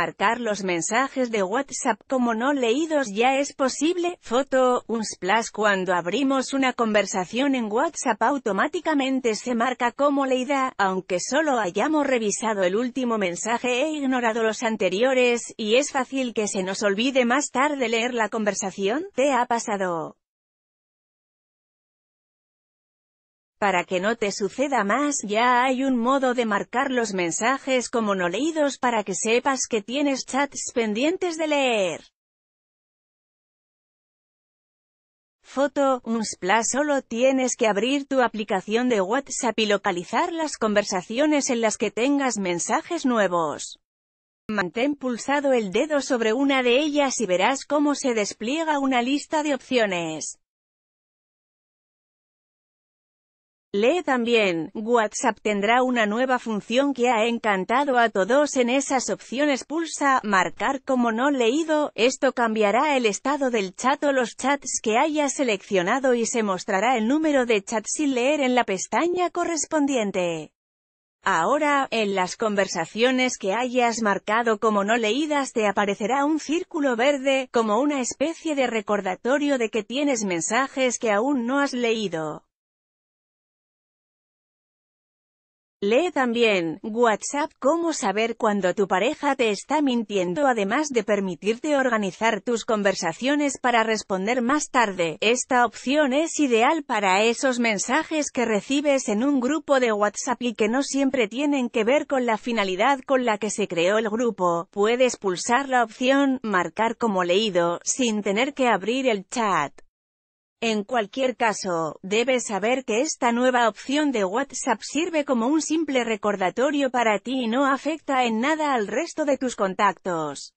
marcar los mensajes de WhatsApp como no leídos ya es posible. Foto, un splash cuando abrimos una conversación en WhatsApp automáticamente se marca como leída, aunque solo hayamos revisado el último mensaje e ignorado los anteriores, y es fácil que se nos olvide más tarde leer la conversación. ¿Te ha pasado? Para que no te suceda más, ya hay un modo de marcar los mensajes como no leídos para que sepas que tienes chats pendientes de leer. Foto, Unsplash solo tienes que abrir tu aplicación de WhatsApp y localizar las conversaciones en las que tengas mensajes nuevos. Mantén pulsado el dedo sobre una de ellas y verás cómo se despliega una lista de opciones. Lee también, WhatsApp tendrá una nueva función que ha encantado a todos en esas opciones pulsa, marcar como no leído, esto cambiará el estado del chat o los chats que hayas seleccionado y se mostrará el número de chats sin leer en la pestaña correspondiente. Ahora, en las conversaciones que hayas marcado como no leídas te aparecerá un círculo verde, como una especie de recordatorio de que tienes mensajes que aún no has leído. Lee también, WhatsApp, cómo saber cuando tu pareja te está mintiendo además de permitirte organizar tus conversaciones para responder más tarde. Esta opción es ideal para esos mensajes que recibes en un grupo de WhatsApp y que no siempre tienen que ver con la finalidad con la que se creó el grupo. Puedes pulsar la opción, marcar como leído, sin tener que abrir el chat. En cualquier caso, debes saber que esta nueva opción de WhatsApp sirve como un simple recordatorio para ti y no afecta en nada al resto de tus contactos.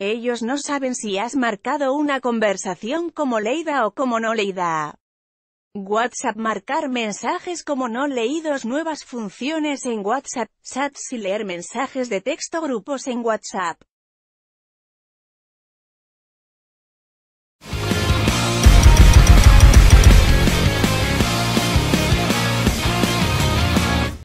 Ellos no saben si has marcado una conversación como leída o como no leída. WhatsApp marcar mensajes como no leídos nuevas funciones en WhatsApp, chats y leer mensajes de texto grupos en WhatsApp.